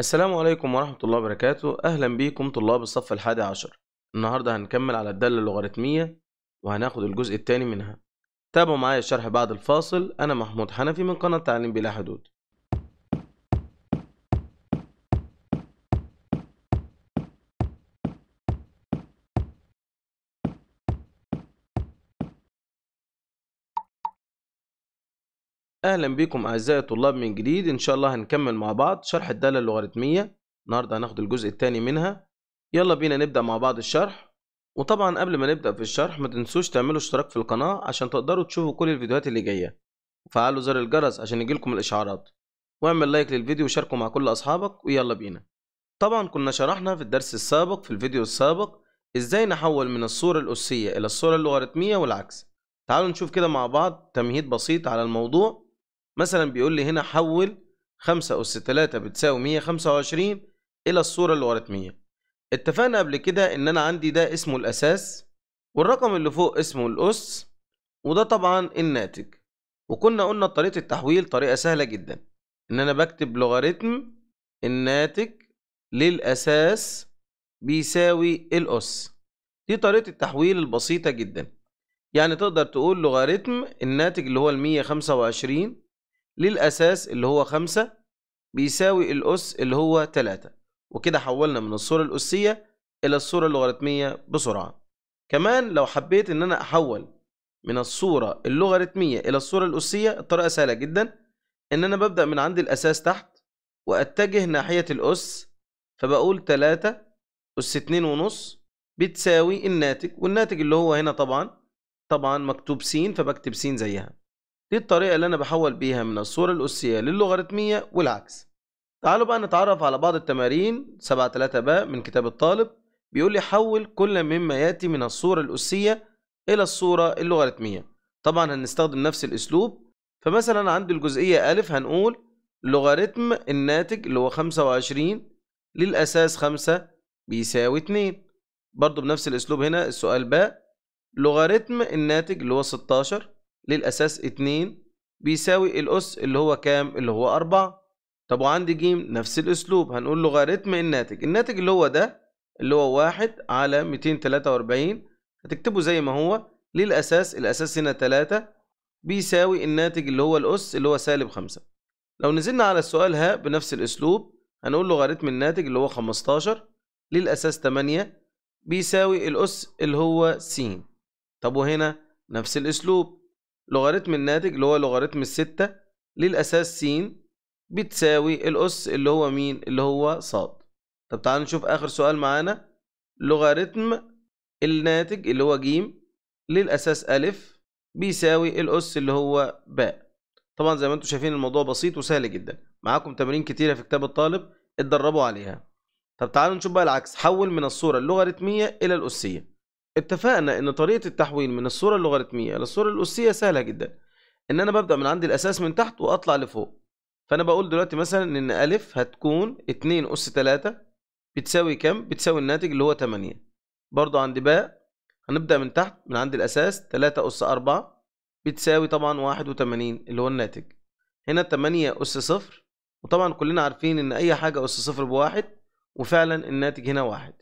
السلام عليكم ورحمة الله وبركاته أهلا بيكم طلاب الصف الحادي عشر النهاردة هنكمل على الدالة اللوغاريتمية وهناخد الجزء الثاني منها تابعوا معايا الشرح بعد الفاصل أنا محمود حنفي من قناة تعليم بلا حدود اهلا بكم اعزائي الطلاب من جديد ان شاء الله هنكمل مع بعض شرح الداله اللوغاريتميه النهارده هناخد الجزء الثاني منها يلا بينا نبدا مع بعض الشرح وطبعا قبل ما نبدا في الشرح ما تنسوش تعملوا اشتراك في القناه عشان تقدروا تشوفوا كل الفيديوهات اللي جايه وفعلوا زر الجرس عشان يجيلكم الاشعارات واعمل لايك للفيديو وشاركه مع كل اصحابك ويلا بينا طبعا كنا شرحنا في الدرس السابق في الفيديو السابق ازاي نحول من الصوره الاسيه الى الصوره اللوغاريتميه والعكس تعالوا نشوف كده مع بعض تمهيد بسيط على الموضوع مثلا بيقول لي هنا حول 5 أس 3 بتساوي 125 إلى الصورة اللي 100 اتفقنا قبل كده إن أنا عندي ده اسمه الأساس والرقم اللي فوق اسمه الأس وده طبعا الناتج وكنا قلنا طريقة التحويل طريقة سهلة جدا إن أنا بكتب لوغاريتم الناتج للأساس بيساوي الأس دي طريقة التحويل البسيطة جدا يعني تقدر تقول لوغاريتم الناتج اللي هو ال 125 للأساس اللي هو خمسة بيساوي الأس اللي هو تلاتة وكده حولنا من الصورة الأسية إلى الصورة اللوغاريتمية بسرعة كمان لو حبيت إن أنا أحول من الصورة اللوغاريتمية إلى الصورة الأسية الطريقة سهلة جدا إن أنا ببدأ من عند الأساس تحت وأتجه ناحية الأس فبقول تلاتة أس اتنين ونص بتساوي الناتج والناتج اللي هو هنا طبعا طبعا مكتوب س فبكتب س زيها دي الطريقة اللي أنا بحول بيها من الصورة الأسية للوغاريتمية والعكس تعالوا بقى نتعرف على بعض التمارين 7 3 باء من كتاب الطالب بيقول لي حول كل مما يأتي من الصورة الأسية إلى الصورة اللوغاريتمية طبعا هنستخدم نفس الأسلوب فمثلا عند الجزئية أ هنقول لوغاريتم الناتج اللي هو 25 للأساس 5 بيساوي 2 برضه بنفس الأسلوب هنا السؤال باء لوغاريتم الناتج اللي هو 16 للأساس 2 بيساوي الأس اللي هو كام؟ اللي هو 4 طب وعندي ج نفس الأسلوب هنقول لوغاريتم الناتج الناتج اللي هو ده اللي هو 1 على 243 هتكتبه زي ما هو للأساس الأساس هنا 3 بيساوي الناتج اللي هو الأس اللي هو سالب 5 لو نزلنا على السؤال ها بنفس الأسلوب هنقول لوغاريتم الناتج اللي هو 15 للأساس 8 بيساوي الأس اللي هو س طب وهنا نفس الأسلوب لوغاريتم الناتج اللي هو لوغاريتم الستة للأساس س بتساوي الأس اللي هو مين اللي هو ص طب تعالوا نشوف آخر سؤال معانا لوغاريتم الناتج اللي هو ج للأساس أ بيساوي الأس اللي هو ب. طبعا زي ما انتم شايفين الموضوع بسيط وسهل جدا معاكم تمارين كتيرة في كتاب الطالب اتدربوا عليها طب تعالوا نشوف بقى العكس حول من الصورة اللوغاريتمية إلى الأسية اتفقنا ان طريقه التحويل من الصوره اللوغاريتميه للصوره الاسيه سهله جدا ان انا ببدا من عندي الاساس من تحت واطلع لفوق فانا بقول دلوقتي مثلا ان الف هتكون 2 اس 3 بتساوي كام بتساوي الناتج اللي هو 8 برضو عند باء هنبدا من تحت من عند الاساس 3 اس 4 بتساوي طبعا 81 اللي هو الناتج هنا 8 اس 0 وطبعا كلنا عارفين ان اي حاجه اس 0 بواحد وفعلا الناتج هنا واحد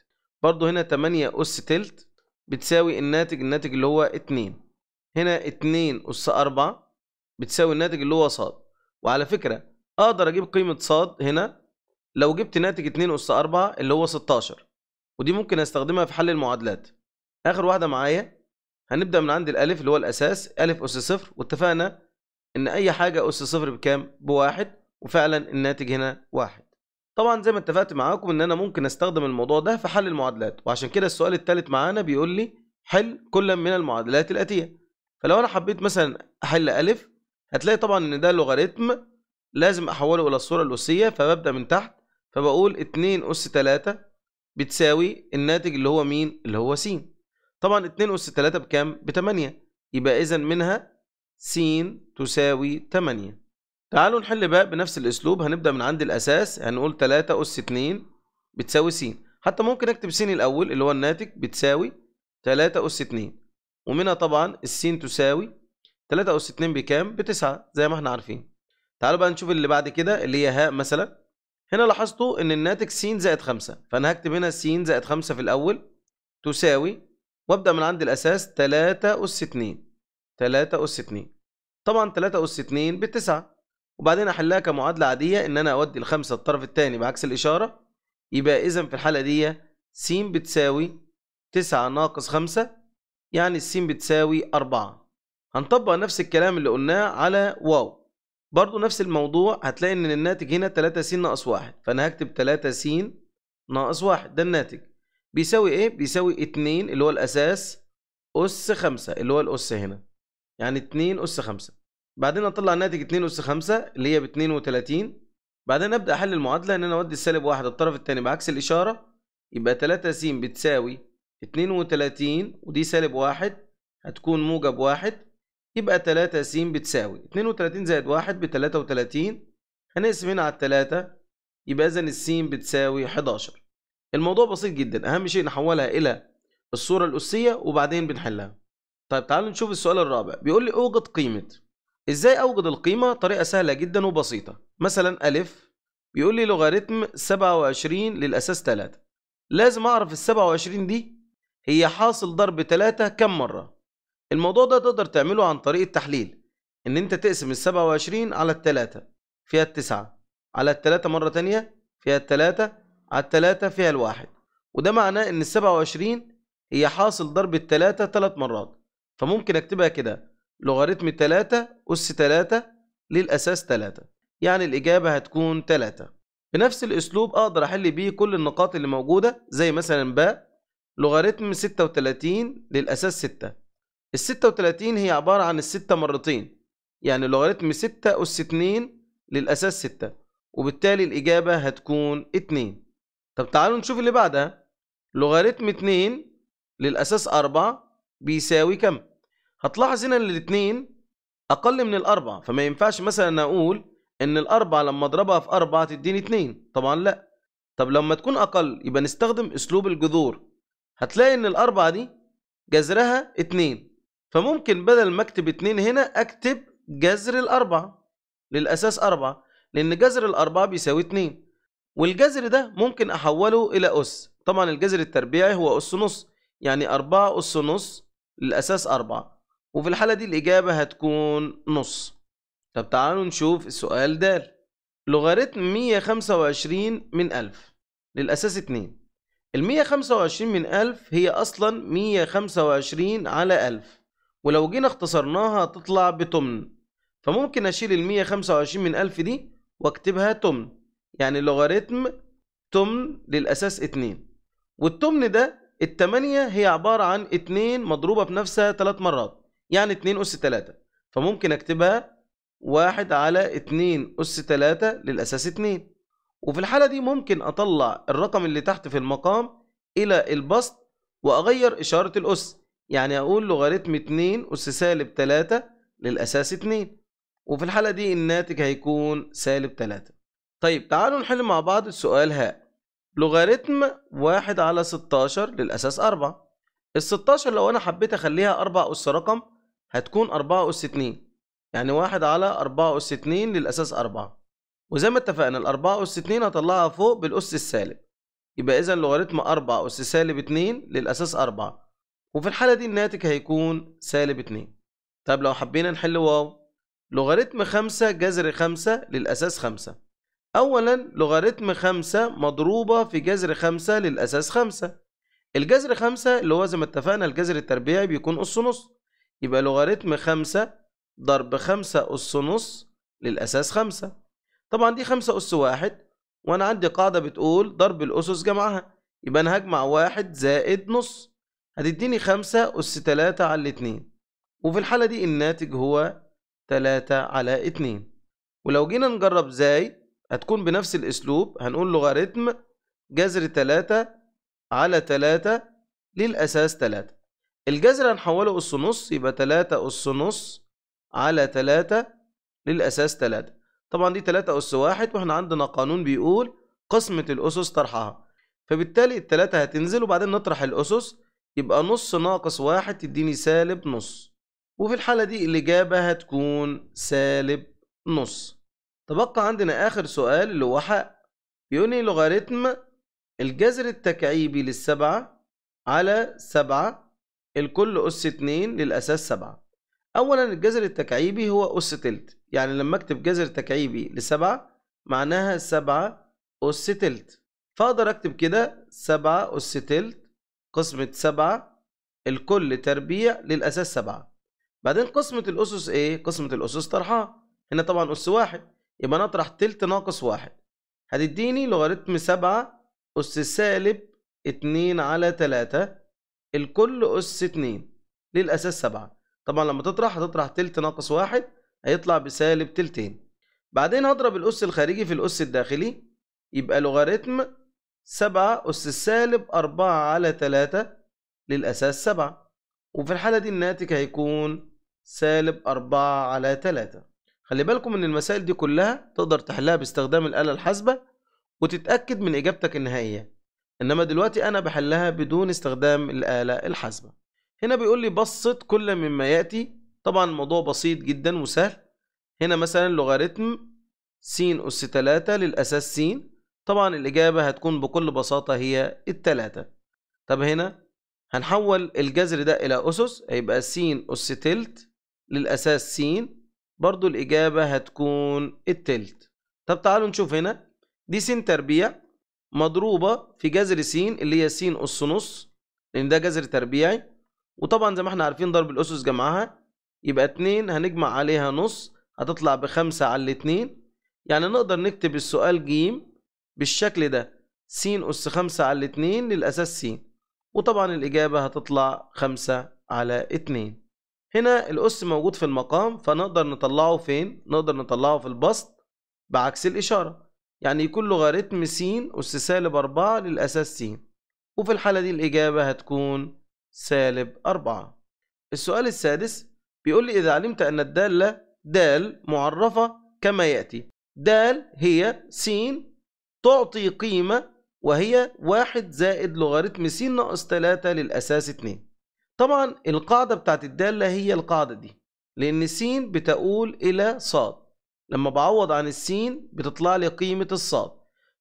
برضو هنا 8 اس تلت بتساوي الناتج الناتج اللي هو 2 هنا 2 أس 4 بتساوي الناتج اللي هو ص وعلى فكرة أقدر أجيب قيمة ص هنا لو جبت ناتج 2 أس 4 اللي هو 16 ودي ممكن أستخدمها في حل المعادلات آخر واحدة معايا هنبدأ من عند الألف اللي هو الأساس ألف أس صفر واتفقنا إن أي حاجة أس صفر بكام؟ بواحد وفعلا الناتج هنا واحد طبعا زي ما اتفقت معاكم ان انا ممكن استخدم الموضوع ده في حل المعادلات وعشان كده السؤال الثالث معانا بيقول لي حل كل من المعادلات الاتيه فلو انا حبيت مثلا احل الف هتلاقي طبعا ان ده لوغاريتم لازم احوله الى الصوره الاسيه فببدا من تحت فبقول 2 اس 3 بتساوي الناتج اللي هو مين اللي هو س طبعا 2 اس 3 بكام ب 8 يبقى اذا منها س تساوي 8 تعالوا نحل بقى بنفس الاسلوب هنبدا من عند الاساس هنقول 3 اس 2 بتساوي س حتى ممكن اكتب س الاول اللي هو الناتج بتساوي 3 اس 2 ومنها طبعا الس تساوي 3 اس 2 بكام ب 9 زي ما احنا عارفين تعالوا بقى نشوف اللي بعد كده اللي هي هاء مثلا هنا لاحظتوا ان الناتج س زائد 5 فانا هكتب هنا س زائد 5 في الاول تساوي وابدا من عند الاساس 3 اس 2 3 اس 2 طبعا 3 اس 2 ب 9 وبعدين احلها كمعادله عاديه ان انا اودي الخمسه الطرف الثاني بعكس الاشاره يبقى اذا في الحاله دي س بتساوي 9 ناقص 5 يعني الس بتساوي 4 هنطبق نفس الكلام اللي قلناه على واو برضو نفس الموضوع هتلاقي ان الناتج هنا 3 س ناقص 1 فانا هكتب 3 س ناقص 1 ده الناتج بيساوي ايه بيساوي 2 اللي هو الاساس اس 5 اللي هو الاس هنا يعني 2 اس 5 بعدين اطلع الناتج 2 اس 5 اللي هي ب 32 بعدين ابدا احل المعادله ان انا اودي السالب واحد الطرف الثاني بعكس الاشاره يبقى 3 س بتساوي 32 ودي سالب واحد هتكون موجب واحد يبقى 3 س بتساوي 32 زائد واحد ب 33 هنقسم هنا على 3 يبقى اذا الس بتساوي 11 الموضوع بسيط جدا اهم شيء نحولها الى الصورة الاسية وبعدين بنحلها طيب تعالوا نشوف السؤال الرابع بيقول لي اوجد قيمة ازاي اوجد القيمة؟ طريقة سهلة جدا وبسيطة مثلا ألف بيقول لي لوغاريتم 27 للأساس 3 لازم أعرف ال 27 دي هي حاصل ضرب 3 كم مرة الموضوع ده تقدر تعمله عن طريق التحليل إن أنت تقسم ال 27 على ال 3 فيها ال 9 على ال 3 مرة تانية فيها ال 3 على ال 3 فيها ال 1 وده معناه إن ال 27 هي حاصل ضرب ال 3 3 مرات فممكن أكتبها كده لوغاريتم 3 أس 3 للأساس 3 يعني الإجابة هتكون 3 بنفس الأسلوب أقدر أحل بيه كل النقاط اللي موجودة زي مثلا ب لوغاريتم 36 للأساس 6 ال 36 هي عبارة عن الستة مرتين يعني لوغاريتم 6 أس 2 للأساس 6 وبالتالي الإجابة هتكون 2 طب تعالوا نشوف اللي بعدها لوغاريتم 2 للأساس 4 بيساوي كم؟ هتلاحظ هنا الاثنين اقل من الاربعه فما ينفعش مثلا اقول ان الاربعه لما اضربها في اربعه تديني اثنين طبعا لا طب لما تكون اقل يبقى نستخدم اسلوب الجذور هتلاقي ان الاربعه دي جذرها اثنين فممكن بدل ما اكتب اثنين هنا اكتب جذر الاربعه للاساس اربعه لان جذر الاربعه بيساوي اثنين والجذر ده ممكن احوله الى اس طبعا الجذر التربيعي هو اس نص يعني اربعه اس نص للاساس اربعه وفي الحالة دي الإجابة هتكون نص طب تعالوا نشوف السؤال د لوغاريتم 125 من 1000 للأساس 2 ال 125 من 1000 هي أصلا 125 على 1000 ولو جينا اختصرناها تطلع بتمن فممكن أشيل ال 125 من 1000 دي وأكتبها تمن يعني لوغاريتم تمن للأساس 2 والتمن ده التمانية هي عبارة عن 2 مضروبة في نفسها 3 مرات يعني 2 أس 3 فممكن أكتبها 1 على 2 أس 3 للأساس 2 وفي الحالة دي ممكن أطلع الرقم اللي تحت في المقام إلى البسط وأغير إشارة الأس يعني أقول لوغاريتم 2 أس سالب 3 للأساس 2 وفي الحالة دي الناتج هيكون سالب 3 طيب تعالوا نحل مع بعض السؤال ها لوغاريتم 1 على 16 للأساس 4 ال 16 لو أنا حبيت أخليها 4 أس رقم هتكون 4 أس 2 يعني 1 على 4 أس 2 للأساس 4 وزي ما اتفقنا ال 4 أس 2 هطلعها فوق بالأس السالب يبقى إذا لوغاريتم 4 أس سالب 2 للأساس 4 وفي الحالة دي الناتج هيكون سالب 2 طب لو حبينا نحل واو لوغاريتم 5 جذر 5 للأساس 5 أولا لوغاريتم 5 مضروبة في جذر 5 للأساس 5 الجذر 5 اللي هو زي ما اتفقنا الجذر التربيعي بيكون أس نص يبقى لوغاريتم خمسة ضرب خمسة أس نص للأساس خمسة طبعا دي خمسة أس واحد وأنا عندي قاعدة بتقول ضرب الأسس جمعها يبقى أنا هجمع واحد زائد نص هتديني خمسة أس تلاتة على اتنين وفي الحالة دي الناتج هو تلاتة على اتنين ولو جينا نجرب زي هتكون بنفس الأسلوب هنقول لوغاريتم جذر تلاتة على تلاتة للأساس تلاتة الجذر هنحوله أس نص يبقى 3 أس نص على 3 للأساس 3 طبعا دي 3 أس واحد واحنا عندنا قانون بيقول قسمة الأسس طرحها فبالتالي التلاتة هتنزل وبعدين نطرح الأسس يبقى نص ناقص واحد تديني سالب نص وفي الحالة دي الإجابة هتكون سالب نص تبقى عندنا آخر سؤال اللي هو حق يوني لوغاريتم الجذر التكعيبي للسبعة على سبعة الكل أس 2 للأساس 7 أولا الجذر التكعيبي هو أس تلت يعني لما أكتب جذر تكعيبي لسبعة معناها سبعة أس تلت فأقدر أكتب كده سبعة أس تلت قسمة سبعة الكل تربيع للأساس سبعة بعدين قسمة الأسس إيه؟ قسمة الأسس طرحها هنا طبعا أس واحد يبقى نطرح تلت ناقص واحد هتديني لوغاريتم سبعة أس سالب اتنين على تلاتة الكل أس 2 ليه الاساس 7 طبعا لما تطرح هتطرح تلت ناقص واحد هيطلع بسالب تلتين بعدين هضرب الأس الخارجي في الأس الداخلي يبقى لوغاريتم 7 أس السالب 4 على 3 للأساس 7 وفي الحالة دي الناتج هيكون سالب 4 على 3 خلي بالكم ان المسائل دي كلها تقدر تحلها باستخدام الآلة الحاسبة وتتأكد من إجابتك النهائية انما دلوقتي انا بحلها بدون استخدام الاله الحاسبه هنا بيقول لي بسط كل مما ياتي طبعا الموضوع بسيط جدا وسهل هنا مثلا لوغاريتم س أس 3 للأساس س طبعا الإجابة هتكون بكل بساطة هي التلاتة طب هنا هنحول الجذر ده إلى أسس هيبقى س أس تلت للأساس س برضو الإجابة هتكون التلت طب تعالوا نشوف هنا دي س تربيع مضروبه في جذر س اللي هي س اس نص لان ده جذر تربيعي وطبعا زي ما احنا عارفين ضرب الاسس جمعها يبقى 2 هنجمع عليها نص هتطلع بخمسة على الاتنين يعني نقدر نكتب السؤال ج بالشكل ده س أس خمسة على الاتنين للأساس س وطبعا الإجابة هتطلع خمسة على اتنين هنا الأس موجود في المقام فنقدر نطلعه فين؟ نقدر نطلعه في البسط بعكس الإشارة يعني يكون لوغاريتم س أس سالب 4 للأساس س وفي الحالة دي الإجابة هتكون سالب 4 السؤال السادس بيقول لي إذا علمت أن الدالة د معرفة كما يأتي د هي س تعطي قيمة وهي واحد زائد لوغاريتم س ناقص 3 للأساس 2 طبعا القاعدة بتاعت الدالة هي القاعدة دي لأن س بتقول إلى ص لما بعوض عن السين بتطلع لي قيمة الصاد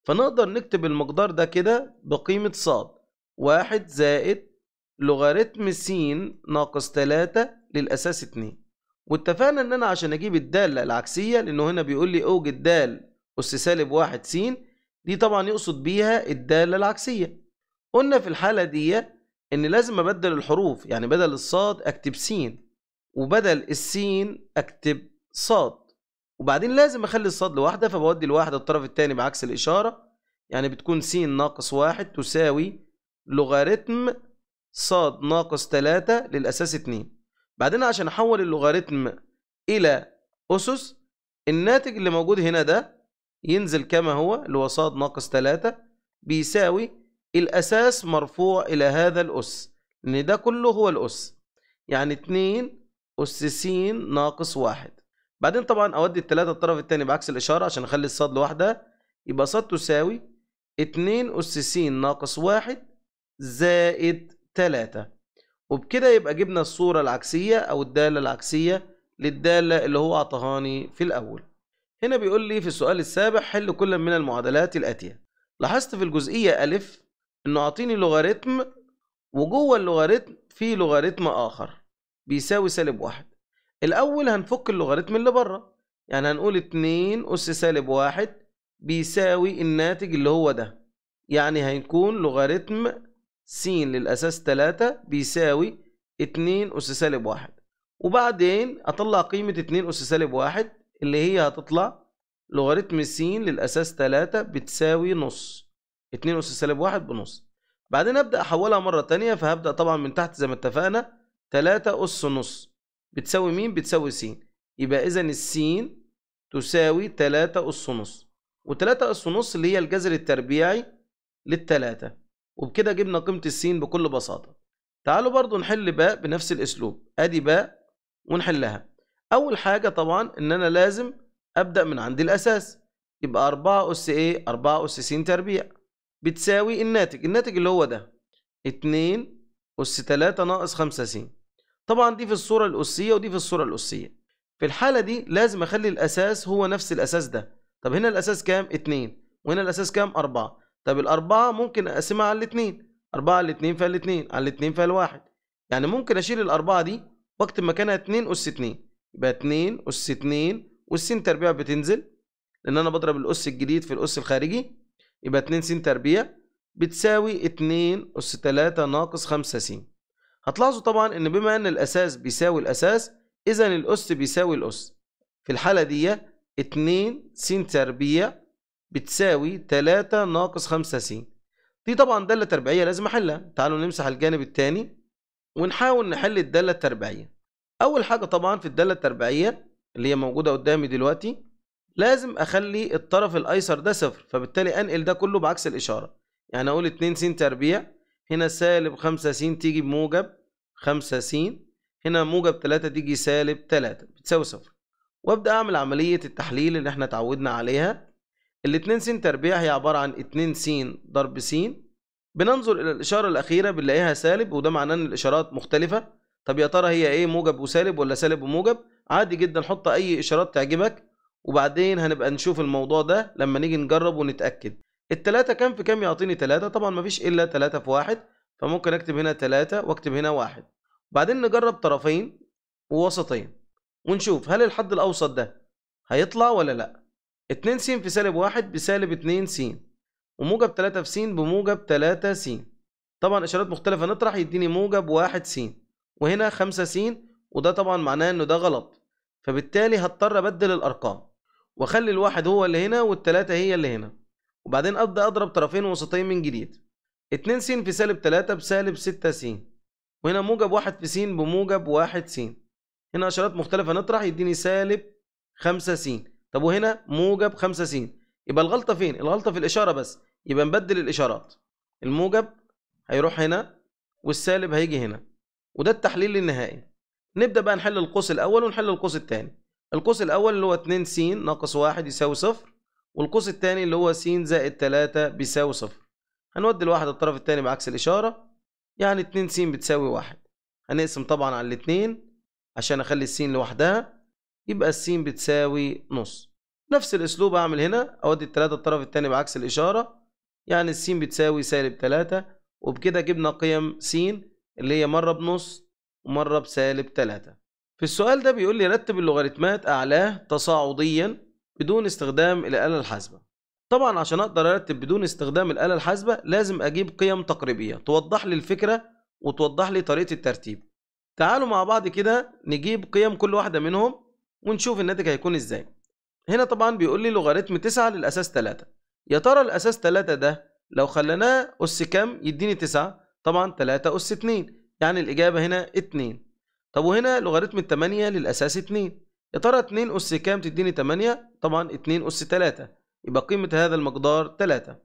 فنقدر نكتب المقدار ده كده بقيمة صاد واحد زائد لوغاريتم س ناقص تلاتة للأساس اتنين واتفقنا إن أنا عشان أجيب الدالة العكسية لأنه هنا بيقول لي أوجد دال أس سالب واحد س دي طبعا يقصد بيها الدالة العكسية قلنا في الحالة دي إن لازم أبدل الحروف يعني بدل الصاد أكتب س وبدل السين أكتب صاد وبعدين لازم اخلي الصاد لوحده فبودي الواحده الطرف الثاني بعكس الاشاره يعني بتكون س ناقص واحد تساوي لوغاريتم ص ناقص ثلاثة للاساس اتنين بعدين عشان احول اللوغاريتم الى اسس الناتج اللي موجود هنا ده ينزل كما هو اللي هو ص ناقص ثلاثة بيساوي الاساس مرفوع الى هذا الاس لان ده كله هو الاس يعني اتنين اس س ناقص واحد بعدين طبعا اودي الثلاثه الطرف الثاني بعكس الاشاره عشان اخلي الصاد لوحدها يبقى صاد تساوي اتنين اس س ناقص واحد زائد تلاتة وبكده يبقى جبنا الصوره العكسيه او الداله العكسيه للداله اللي هو اعطاهاني في الاول هنا بيقول لي في السؤال السابع حل كل من المعادلات الاتيه لاحظت في الجزئيه الف انه اعطيني لوغاريتم وجوه اللوغاريتم في لوغاريتم اخر بيساوي سالب واحد الأول هنفك اللوغاريتم اللي بره يعني هنقول 2 أس سالب 1 بيساوي الناتج اللي هو ده يعني هيكون لوغاريتم س للأساس 3 بيساوي 2 أس سالب 1 وبعدين أطلع قيمة 2 أس سالب 1 اللي هي هتطلع لوغاريتم س للأساس 3 بتساوي نص 2 أس سالب 1 بنص بعدين أبدأ أحولها مرة تانية فهبدأ طبعا من تحت زي ما اتفقنا 3 أس نص بتساوي مين بتساوي س يبقى اذا السين تساوي تلاتة اس نص وتلاتة اس نص اللي هي الجذر التربيعي للتلاتة وبكده جبنا قيمة السين بكل بساطة تعالوا برضو نحل باء بنفس الاسلوب ادي باء ونحلها اول حاجة طبعا ان انا لازم ابدأ من عند الاساس يبقى أربعة اس ايه أربعة اس س تربيع بتساوي الناتج الناتج اللي هو ده اتنين اس تلاتة ناقص خمسة س طبعا دي في الصورة الأسية ودي في الصورة الأسية في الحالة دي لازم أخلي الأساس هو نفس الأساس ده طب هنا الأساس كام؟ اتنين وهنا الأساس كام؟ أربعة. طب الأربعة ممكن أقسمها على الاتنين اربعه على الاتنين فيها الاتنين على الاتنين فيها الواحد يعني ممكن أشيل الأربعة دي وأكتب مكانها 2 أس 2 يبقى 2 أس 2 والسين تربيع بتنزل لأن أنا بضرب الأس الجديد في الأس الخارجي يبقى 2 س تربيع بتساوي 2 أس 3 ناقص 5 س هتلاحظوا طبعا ان بما ان الاساس بيساوي الاساس اذا الاس بيساوي الاس في الحاله دي 2 س تربيع بتساوي 3 ناقص 5 س دي طبعا داله تربيعيه لازم احلها تعالوا نمسح الجانب الثاني ونحاول نحل الداله التربيعيه اول حاجه طبعا في الداله التربيعيه اللي هي موجوده قدامي دلوقتي لازم اخلي الطرف الايسر ده صفر فبالتالي انقل ده كله بعكس الاشاره يعني اقول 2 س تربيع هنا سالب خمسة س تيجي بموجب خمسة س هنا موجب تلاتة تيجي سالب تلاتة بتساوي صفر وابدأ أعمل عملية التحليل اللي احنا اتعودنا عليها الاتنين س تربيع هي عبارة عن اتنين س ضرب س بننظر إلى الإشارة الأخيرة بنلاقيها سالب وده معناه إن الإشارات مختلفة طب يا ترى هي إيه موجب وسالب ولا سالب وموجب عادي جدا حط أي إشارات تعجبك وبعدين هنبقى نشوف الموضوع ده لما نيجي نجرب ونتأكد التلاتة كام في كام يعطيني تلاتة طبعا مفيش إلا تلاتة في واحد فممكن أكتب هنا تلاتة وأكتب هنا واحد بعدين نجرب طرفين ووسطين ونشوف هل الحد الأوسط ده هيطلع ولا لأ اتنين س في سالب واحد بسالب اتنين س وموجب تلاتة في س بموجب تلاتة س طبعا إشارات مختلفة نطرح يديني موجب واحد س وهنا خمسة س وده طبعا معناه إنه ده غلط فبالتالي هضطر أبدل الأرقام وأخلي الواحد هو اللي هنا والتلاتة هي اللي هنا وبعدين ابدا اضرب طرفين وسطين من جديد 2 س في سالب 3 بسالب 6 س وهنا موجب 1 في س بموجب 1 س هنا اشارات مختلفه نطرح يديني سالب 5 س طب وهنا موجب 5 س يبقى الغلطه فين الغلطه في الاشاره بس يبقى نبدل الاشارات الموجب هيروح هنا والسالب هيجي هنا وده التحليل النهائي نبدا بقى نحل القوس الاول ونحل القوس الثاني القوس الاول اللي هو 2 س ناقص 1 يساوي صفر والقوس الثاني اللي هو س زائد 3 بيساوي صفر هنودي الواحد الطرف الثاني بعكس الإشارة يعني 2 س بتساوي واحد هنقسم طبعا على الاتنين عشان أخلي السين لوحدها يبقى السين بتساوي نص نفس الأسلوب أعمل هنا أودي التلاتة الطرف الثاني بعكس الإشارة يعني السين بتساوي سالب تلاتة وبكده جبنا قيم س اللي هي مرة بنص ومرة بسالب تلاتة في السؤال ده بيقول لي رتب اللوغاريتمات أعلاه تصاعديا بدون استخدام الآلة الحاسبة طبعا عشان اقدر ارتب بدون استخدام الآلة الحاسبة لازم اجيب قيم تقريبية توضح لي الفكرة وتوضح لي طريقة الترتيب تعالوا مع بعض كده نجيب قيم كل واحدة منهم ونشوف الناتج هيكون ازاي هنا طبعا بيقول لي لوغاريتم 9 للأساس 3 يا ترى الأساس 3 ده لو خليناه أس كام يديني 9 طبعا 3 أس 2 يعني الإجابة هنا 2 طب وهنا لوغاريتم 8 للأساس 2 يا ترى 2 أس كام تديني 8 طبعا 2 أس 3 يبقى قيمة هذا المقدار 3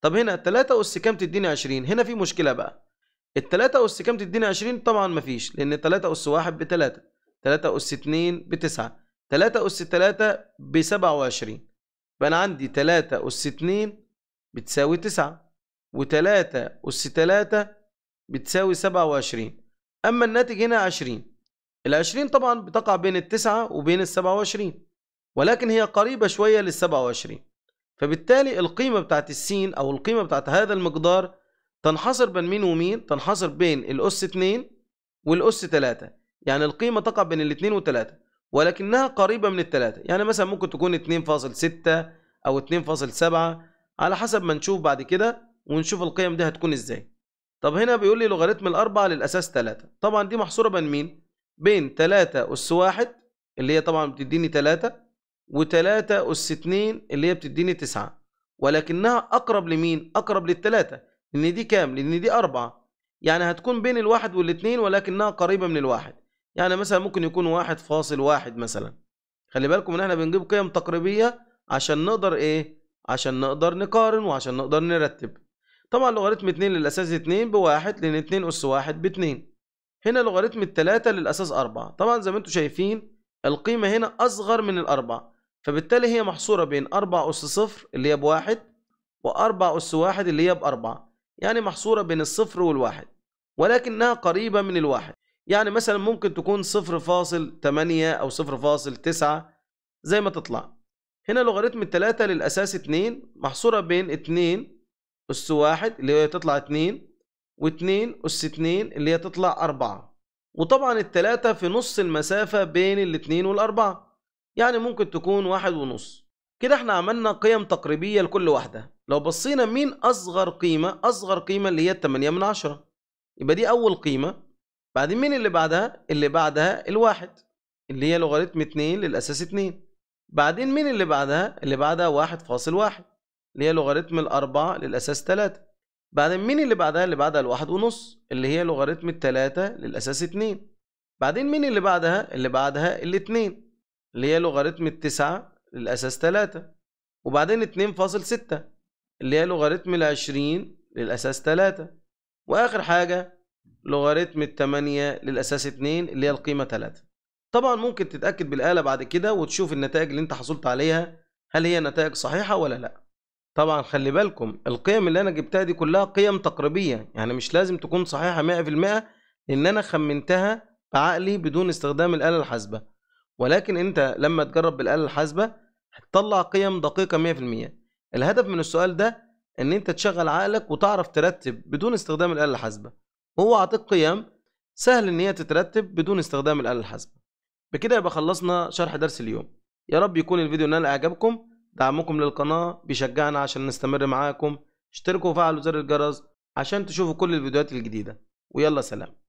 طب هنا 3 أس كام تديني 20 هنا في مشكلة بقى ال 3 أس كام تديني 20 طبعا مفيش لأن 3 أس 1 ب 3 3 أس 2 ب 9 3 أس 3 ب 27 فأنا عندي 3 أس 2 بتساوي 9 و3 أس 3 بتساوي 27 أما الناتج هنا 20 ال 20 طبعا بتقع بين التسعة وبين ال 27 ولكن هي قريبة شوية لل 27 فبالتالي القيمة بتاعت السين أو القيمة بتاعت هذا المقدار تنحصر بين مين ومين تنحصر بين الأس 2 والأس 3 يعني القيمة تقع بين ال 2 وال 3 ولكنها قريبة من ال 3 يعني مثلا ممكن تكون 2.6 أو 2.7 على حسب ما نشوف بعد كده ونشوف القيم دي هتكون ازاي طب هنا بيقول لي لوغاريتم الأربعة للأساس 3 طبعا دي محصورة بين مين بين 3 أس 1 اللي هي طبعا بتديني 3 و3 أس 2 اللي هي بتديني 9 ولكنها أقرب لمين؟ أقرب للثلاثة لأن دي كام؟ لأن دي أربعة يعني هتكون بين الواحد والاثنين ولكنها قريبة من الواحد يعني مثلا ممكن يكون واحد فاصل واحد مثلا خلي بالكم ان احنا بنجيب قيم تقريبية عشان نقدر ايه عشان نقدر نقارن وعشان نقدر نرتب طبعا لوغاريتم اتنين للاساس اتنين بواحد لان اتنين اس واحد باتنين هنا لوغاريتم الثلاثة للأساس أربعة طبعا زي ما انتم شايفين القيمة هنا أصغر من الأربعة فبالتالي هي محصورة بين أربعة أس صفر اللي هي بواحد وأربعة أس واحد اللي هي بأربعة يعني محصورة بين الصفر والواحد ولكنها قريبة من الواحد يعني مثلا ممكن تكون صفر فاصل تمانية أو صفر فاصل تسعة زي ما تطلع هنا لوغاريتم التلاتة للأساس اتنين محصورة بين اتنين أس واحد اللي هي تطلع اتنين واثنين أس اثنين اللي هي تطلع أربعة وطبعا التلاتة في نص المسافة بين الاثنين والأربعة يعني ممكن تكون واحد ونص كده احنا عملنا قيم تقريبية لكل واحدة لو بصينا مين أصغر قيمة أصغر قيمة اللي هي التمانية من عشرة يبقى دي أول قيمة بعدين مين اللي بعدها اللي بعدها الواحد اللي هي لوغاريتم اتنين للأساس اتنين بعدين مين اللي بعدها اللي بعدها واحد فاصل واحد اللي هي لوغاريتم الأربعة للأساس تلاتة بعدين مين اللي بعدها اللي بعدها الواحد ونص اللي هي لوغاريتم التلاتة للأساس اتنين بعدين مين اللي بعدها اللي بعدها الاتنين اللي هي لوغاريتم التسعة للأساس تلاتة وبعدين اتنين فاصل ستة اللي هي لوغاريتم العشرين للأساس تلاتة وآخر حاجة لوغاريتم التمانية للأساس اتنين اللي هي القيمة تلاتة طبعا ممكن تتأكد بالآلة بعد كده وتشوف النتائج اللي انت حصلت عليها هل هي نتائج صحيحة ولا لأ طبعا خلي بالكم القيم اللي انا جبتها دي كلها قيم تقريبيه يعني مش لازم تكون صحيحه 100% لان انا خمنتها بعقلي بدون استخدام الاله الحاسبه ولكن انت لما تجرب بالاله الحاسبه هتطلع قيم دقيقه 100% الهدف من السؤال ده ان انت تشغل عقلك وتعرف ترتب بدون استخدام الاله الحاسبه هو عطيك قيم سهل ان هي تترتب بدون استخدام الاله الحاسبه بكده يبقى خلصنا شرح درس اليوم يا رب يكون الفيديو نال اعجابكم دعمكم للقناة بيشجعنا عشان نستمر معاكم اشتركوا وفعلوا زر الجرس عشان تشوفوا كل الفيديوهات الجديدة ويلا سلام